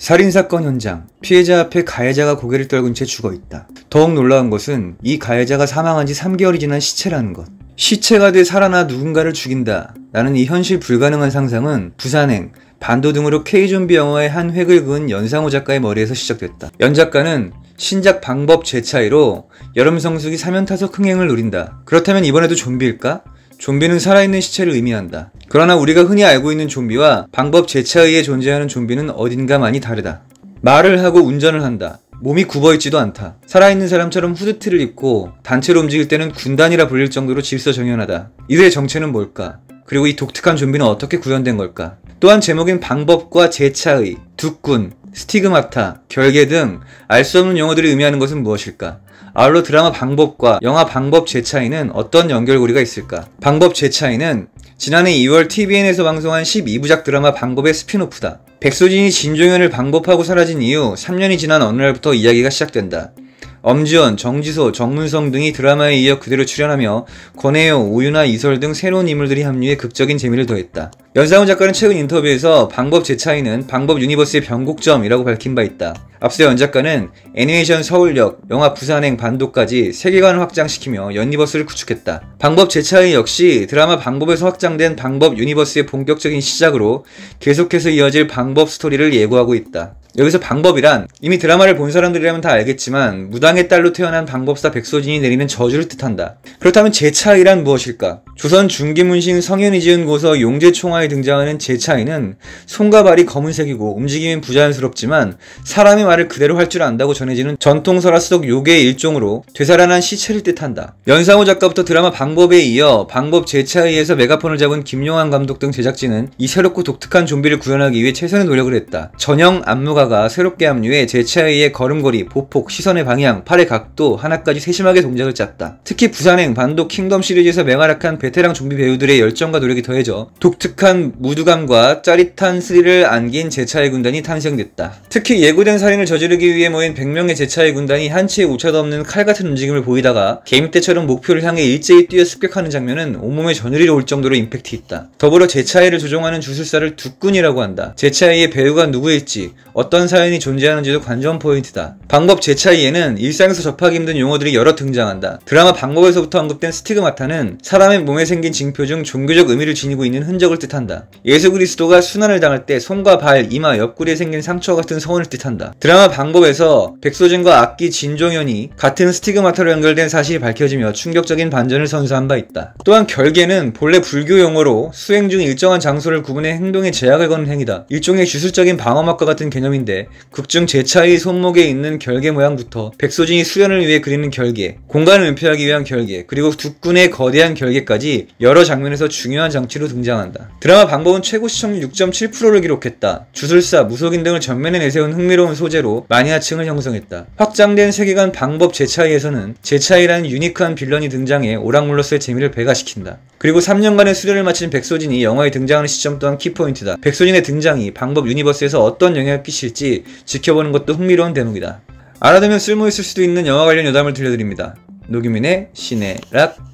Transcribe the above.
살인사건 현장, 피해자 앞에 가해자가 고개를 떨군 채 죽어 있다. 더욱 놀라운 것은 이 가해자가 사망한 지 3개월이 지난 시체라는 것. 시체가 돼 살아나 누군가를 죽인다. 라는 이 현실 불가능한 상상은 부산행, 반도 등으로 K좀비 영화의 한 획을 그은 연상호 작가의 머리에서 시작됐다. 연 작가는 신작 방법 재차이로 여름 성수기 사면타석 흥행을 노린다. 그렇다면 이번에도 좀비일까? 좀비는 살아있는 시체를 의미한다. 그러나 우리가 흔히 알고 있는 좀비와 방법 제차 의해 존재하는 좀비는 어딘가 많이 다르다. 말을 하고 운전을 한다. 몸이 굽어있지도 않다. 살아있는 사람처럼 후드티를 입고 단체로 움직일 때는 군단이라 불릴 정도로 질서정연하다. 이들의 정체는 뭘까? 그리고 이 독특한 좀비는 어떻게 구현된 걸까? 또한 제목인 방법과 제차의, 두꾼, 스티그마타, 결계 등 알 수 없는 용어들이 의미하는 것은 무엇일까? 아울러 드라마 방법과 영화 방법 재차이는 어떤 연결고리가 있을까? 방법 재차이는 지난해 2월 TVN에서 방송한 12부작 드라마 방법의 스피노프다. 백소진이 진종현을 방법하고 사라진 이후 3년이 지난 어느 날부터 이야기가 시작된다. 엄지원, 정지소, 정문성 등이 드라마에 이어 그대로 출연하며 권혜요, 우유나 이설 등 새로운 인물들이 합류해 극적인 재미를 더했다. 연상훈 작가는 최근 인터뷰에서 방법 재차이는 방법 유니버스의 변곡점이라고 밝힌 바 있다. 앞서 연 작가는 애니메이션 서울역, 영화 부산행 반도까지 세계관을 확장시키며 연니버스를 구축했다. 방법 재차이 역시 드라마 방법에서 확장된 방법 유니버스의 본격적인 시작으로 계속해서 이어질 방법 스토리를 예고하고 있다. 여기서 방법이란 이미 드라마를 본 사람들이라면 다 알겠지만 무당의 딸로 태어난 방법사 백소진이 내리는 저주를 뜻한다. 그렇다면 제 차이란 무엇일까? 조선 중기문신 성현이 지은 고서 용제총화에 등장하는 제차이는 손과 발이 검은색이고 움직임이 부자연스럽지만 사람의 말을 그대로 할 줄 안다고 전해지는 전통설화 속 요괴의 일종으로 되살아난 시체를 뜻한다. 연상호 작가부터 드라마 방법에 이어 방법 제차이에서 메가폰을 잡은 김용환 감독 등 제작진은 이 새롭고 독특한 좀비를 구현하기 위해 최선의 노력을 했다. 전형 안무가가 새롭게 합류해 제차이의 걸음걸이, 보폭, 시선의 방향, 팔의 각도 하나까지 세심하게 동작을 짰다. 특히 부산행 반도 킹덤 시리즈에서 맹활약한 배 베테랑 좀비 배우들의 열정과 노력이 더해져 독특한 무드감과 짜릿한 스릴을 안긴 제차의 군단이 탄생됐다. 특히 예고된 살인을 저지르기 위해 모인 100명의 제차의 군단이 한치의 오차도 없는 칼 같은 움직임을 보이다가 게임 때처럼 목표를 향해 일제히 뛰어 습격하는 장면은 온몸에 전율이 올 정도로 임팩트 있다. 더불어 제차의를 조종하는 주술사를 두꾼이라고 한다. 제차이의 배우가 누구일지, 어떤 사연이 존재하는지도 관전 포인트다. 방법 제차의에는 일상에서 접하기 힘든 용어들이 여러 등장한다. 드라마 방법에서부터 언급된 스티그마타는 사람의 몸에 경에 생긴 징표 중 종교적 의미를 지니고 있는 흔적을 뜻한다. 예수 그리스도가 순환을 당할 때 손과 발, 이마, 옆구리에 생긴 상처와 같은 서원을 뜻한다. 드라마 방법에서 백소진과 악기 진종현이 같은 스티그마타로 연결된 사실이 밝혀지며 충격적인 반전을 선사한 바 있다. 또한 결계는 본래 불교 용어로 수행 중 일정한 장소를 구분해 행동에 제약을 거는 행위다. 일종의 기술적인 방어막과 같은 개념인데 극중 제차의 손목에 있는 결계 모양부터 백소진이 수련을 위해 그리는 결계, 공간을 은폐하기 위한 결계, 그리고 두 꾼의 거대한 결계까지 5까지 여러 장면에서 중요한 장치로 등장한다. 드라마 방법은 최고 시청률 6.7%를 기록했다. 주술사, 무속인 등을 전면에 내세운 흥미로운 소재로 마니아층을 형성했다. 확장된 세계관 방법 제차이에서는 제차이라는 유니크한 빌런이 등장해 오락물로서의 재미를 배가시킨다. 그리고 3년간의 수련을 마친 백소진이 영화에 등장하는 시점 또한 키포인트다. 백소진의 등장이 방법 유니버스에서 어떤 영향을 끼칠지 지켜보는 것도 흥미로운 대목이다. 알아두면 쓸모있을 수도 있는 영화 관련 여담을 들려드립니다. 노규민의 시네락